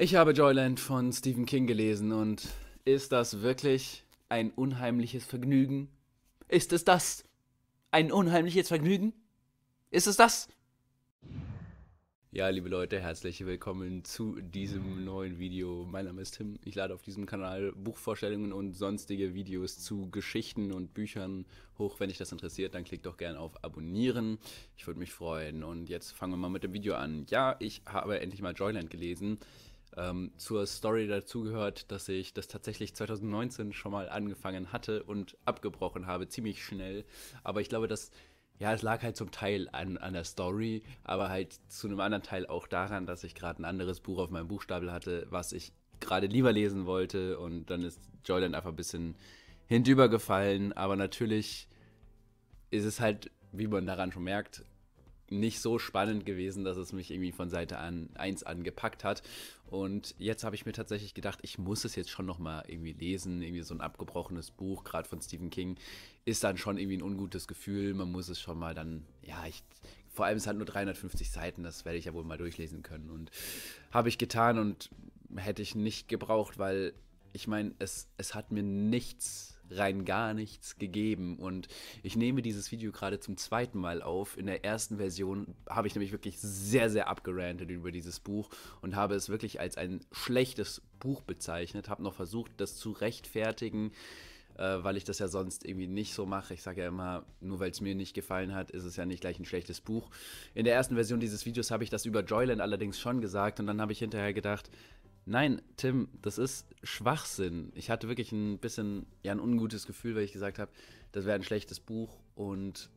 Ich habe Joyland von Stephen King gelesen und ist das wirklich ein unheimliches Vergnügen? Ist es das? Ein unheimliches Vergnügen? Ist es das? Ja, liebe Leute, herzlich willkommen zu diesem neuen Video. Mein Name ist Tim. Ich lade auf diesem Kanal Buchvorstellungen und sonstige Videos zu Geschichten und Büchern hoch. Wenn dich das interessiert, dann klick doch gerne auf Abonnieren. Ich würde mich freuen. Und jetzt fangen wir mal mit dem Video an. Ja, ich habe endlich mal Joyland gelesen ähm, zur Story dazugehört, dass ich das tatsächlich 2019 schon mal angefangen hatte und abgebrochen habe, ziemlich schnell. Aber ich glaube, dass ja, es lag halt zum Teil an, an der Story, aber halt zu einem anderen Teil auch daran, dass ich gerade ein anderes Buch auf meinem Buchstapel hatte, was ich gerade lieber lesen wollte. Und dann ist Joyland einfach ein bisschen hinübergefallen. Aber natürlich ist es halt, wie man daran schon merkt, nicht so spannend gewesen, dass es mich irgendwie von Seite 1 an gepackt hat. Und jetzt habe ich mir tatsächlich gedacht, ich muss es jetzt schon nochmal irgendwie lesen. Irgendwie so ein abgebrochenes Buch, gerade von Stephen King, ist dann schon irgendwie ein ungutes Gefühl. Man muss es schon mal dann, ja, ich, vor allem es hat nur 350 Seiten, das werde ich ja wohl mal durchlesen können. Und habe ich getan und hätte ich nicht gebraucht, weil ich meine, es, es hat mir nichts rein gar nichts gegeben. Und ich nehme dieses Video gerade zum zweiten Mal auf. In der ersten Version habe ich nämlich wirklich sehr, sehr abgerantet über dieses Buch und habe es wirklich als ein schlechtes Buch bezeichnet, habe noch versucht, das zu rechtfertigen äh, weil ich das ja sonst irgendwie nicht so mache. Ich sage ja immer, nur weil es mir nicht gefallen hat, ist es ja nicht gleich ein schlechtes Buch. In der ersten Version dieses Videos habe ich das über Joyland allerdings schon gesagt und dann habe ich hinterher gedacht, Nein, Tim, das ist Schwachsinn. Ich hatte wirklich ein bisschen ja, ein ungutes Gefühl, weil ich gesagt habe, das wäre ein schlechtes Buch und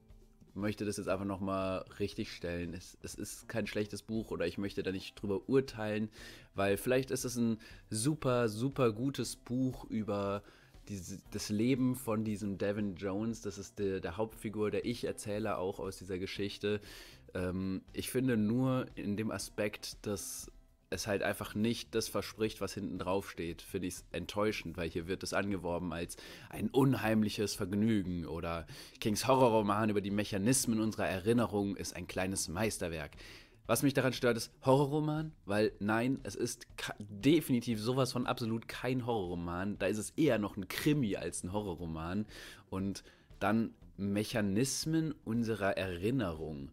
möchte das jetzt einfach nochmal richtig stellen. Es, es, ist kein schlechtes Buch oder ich möchte da nicht drüber urteilen, weil vielleicht ist es ein super, super gutes Buch über diese, das Leben von diesem Devin Jones. Das ist der, der Hauptfigur, der ich erzähle auch aus dieser Geschichte. Ähm, ich finde nur in dem Aspekt, dass es halt einfach nicht das verspricht, was hinten drauf steht, finde ich es enttäuschend, weil hier wird es angeworben als ein unheimliches Vergnügen oder Kings Horrorroman über die Mechanismen unserer Erinnerung ist ein kleines Meisterwerk. Was mich daran stört, ist Horrorroman, weil nein, es ist definitiv sowas von absolut kein Horrorroman. Da ist es eher noch ein Krimi als ein Horrorroman. Und dann Mechanismen unserer Erinnerung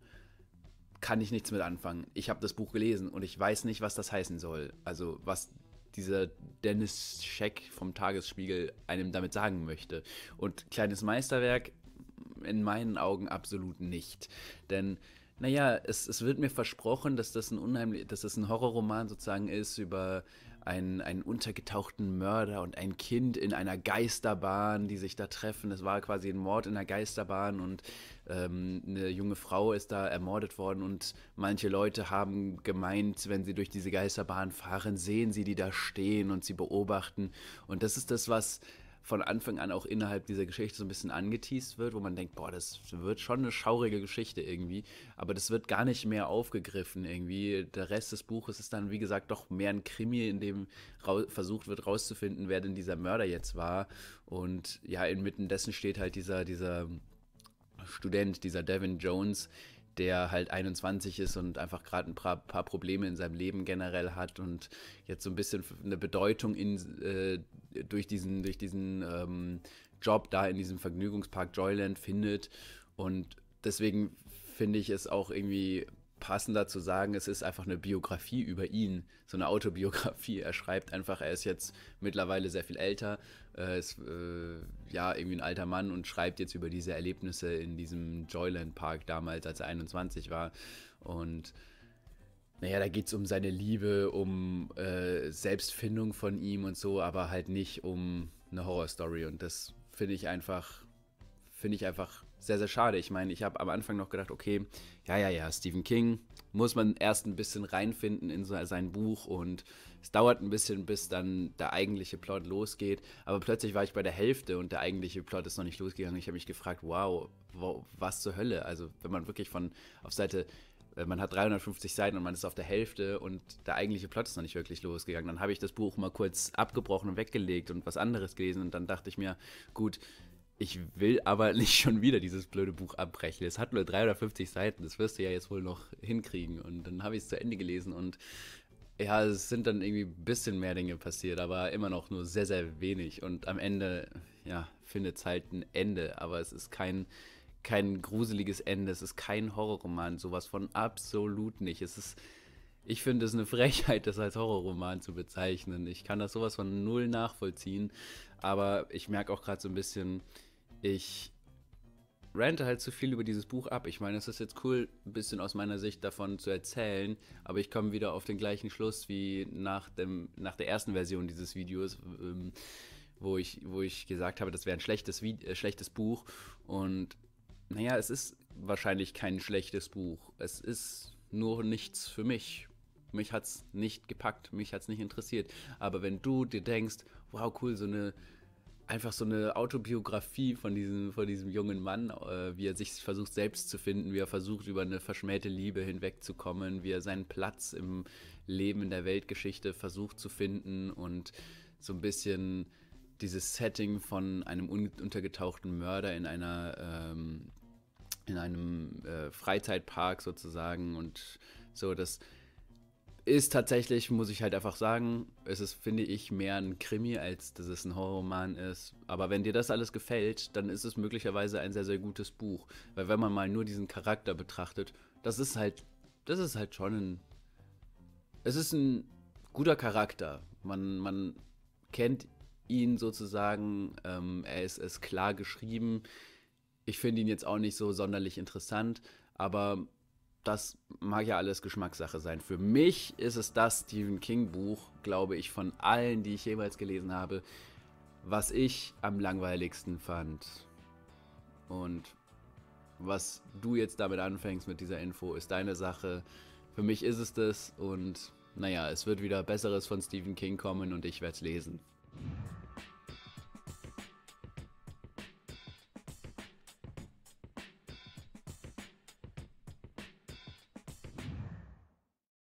kann ich nichts mit anfangen. Ich habe das Buch gelesen und ich weiß nicht, was das heißen soll. Also was dieser Dennis Scheck vom Tagesspiegel einem damit sagen möchte. Und kleines Meisterwerk in meinen Augen absolut nicht. Denn naja, es, es wird mir versprochen, dass das ein unheimlich, dass das ein Horrorroman sozusagen ist über einen, einen untergetauchten Mörder und ein Kind in einer Geisterbahn, die sich da treffen. Es war quasi ein Mord in einer Geisterbahn und ähm, eine junge Frau ist da ermordet worden und manche Leute haben gemeint, wenn sie durch diese Geisterbahn fahren, sehen sie die da stehen und sie beobachten. Und das ist das, was von Anfang an auch innerhalb dieser Geschichte so ein bisschen angeteased wird, wo man denkt, boah, das wird schon eine schaurige Geschichte irgendwie, aber das wird gar nicht mehr aufgegriffen irgendwie. Der Rest des Buches ist dann, wie gesagt, doch mehr ein Krimi, in dem versucht wird rauszufinden, wer denn dieser Mörder jetzt war. Und ja, inmitten dessen steht halt dieser, dieser Student, dieser Devin Jones, der halt 21 ist und einfach gerade ein paar, paar, Probleme in seinem Leben generell hat und jetzt so ein bisschen eine Bedeutung in, äh, durch diesen, durch diesen ähm, Job da in diesem Vergnügungspark Joyland findet. Und deswegen finde ich es auch irgendwie passender zu sagen, es ist einfach eine Biografie über ihn, so eine Autobiografie. Er schreibt einfach, er ist jetzt mittlerweile sehr viel älter, äh, ist äh, ja irgendwie ein alter Mann und schreibt jetzt über diese Erlebnisse in diesem Joyland Park damals, als er 21 war. Und naja, da geht es um seine Liebe, um äh, Selbstfindung von ihm und so, aber halt nicht um eine Horrorstory. Und das finde ich einfach, finde ich einfach sehr, sehr schade. Ich meine, ich habe am Anfang noch gedacht, okay, ja, ja, ja, Stephen King muss man erst ein bisschen reinfinden in so sein Buch und es dauert ein bisschen, bis dann der eigentliche Plot losgeht. Aber plötzlich war ich bei der Hälfte und der eigentliche Plot ist noch nicht losgegangen. Ich habe mich gefragt, wow, wow, was zur Hölle? Also, wenn man wirklich von auf Seite äh, man hat 350 Seiten und man ist auf der Hälfte und der eigentliche Plot ist noch nicht wirklich losgegangen. Dann habe ich das Buch mal kurz abgebrochen und weggelegt und was anderes gelesen und dann dachte ich mir, gut, ich will aber nicht schon wieder dieses blöde Buch abbrechen. Es hat nur 350 Seiten, das wirst du ja jetzt wohl noch hinkriegen. Und dann habe ich es zu Ende gelesen und ja, es sind dann irgendwie ein bisschen mehr Dinge passiert, aber immer noch nur sehr, sehr wenig. Und am Ende, ja, findet es halt ein Ende, aber es ist kein, kein gruseliges Ende, es ist kein Horrorroman, sowas von absolut nicht. Es ist, ich finde es eine Frechheit, das als Horrorroman zu bezeichnen. Ich kann das sowas von null nachvollziehen, aber ich merke auch gerade so ein bisschen, ich rante halt zu viel über dieses Buch ab. Ich meine, es ist jetzt cool, ein bisschen aus meiner Sicht davon zu erzählen, aber ich komme wieder auf den gleichen Schluss wie nach, dem, nach der ersten Version dieses Videos, ähm, wo, ich, wo ich gesagt habe, das wäre ein schlechtes, äh, schlechtes Buch. Und naja, es ist wahrscheinlich kein schlechtes Buch. Es ist nur nichts für mich. Mich hat es nicht gepackt, mich hat es nicht interessiert. Aber wenn du dir denkst, wow, cool, so eine einfach so eine Autobiografie von diesem, von diesem jungen Mann, äh, wie er sich versucht selbst zu finden, wie er versucht über eine verschmähte Liebe hinwegzukommen, wie er seinen Platz im Leben, in der Weltgeschichte versucht zu finden und so ein bisschen dieses Setting von einem untergetauchten Mörder in einer ähm, in einem äh, Freizeitpark sozusagen und so das ist tatsächlich, muss ich halt einfach sagen, es ist, finde ich, mehr ein Krimi, als dass es ein Horrorroman ist. Aber wenn dir das alles gefällt, dann ist es möglicherweise ein sehr, sehr gutes Buch. Weil wenn man mal nur diesen Charakter betrachtet, das ist halt, das ist halt schon ein. Es ist ein guter Charakter. Man, man kennt ihn sozusagen, ähm, er ist, ist klar geschrieben. Ich finde ihn jetzt auch nicht so sonderlich interessant, aber das mag ja alles Geschmackssache sein. Für mich ist es das Stephen King Buch, glaube ich, von allen, die ich jemals gelesen habe, was ich am langweiligsten fand. Und was du jetzt damit anfängst mit dieser Info, ist deine Sache. Für mich ist es das und naja, es wird wieder Besseres von Stephen King kommen und ich werde es lesen.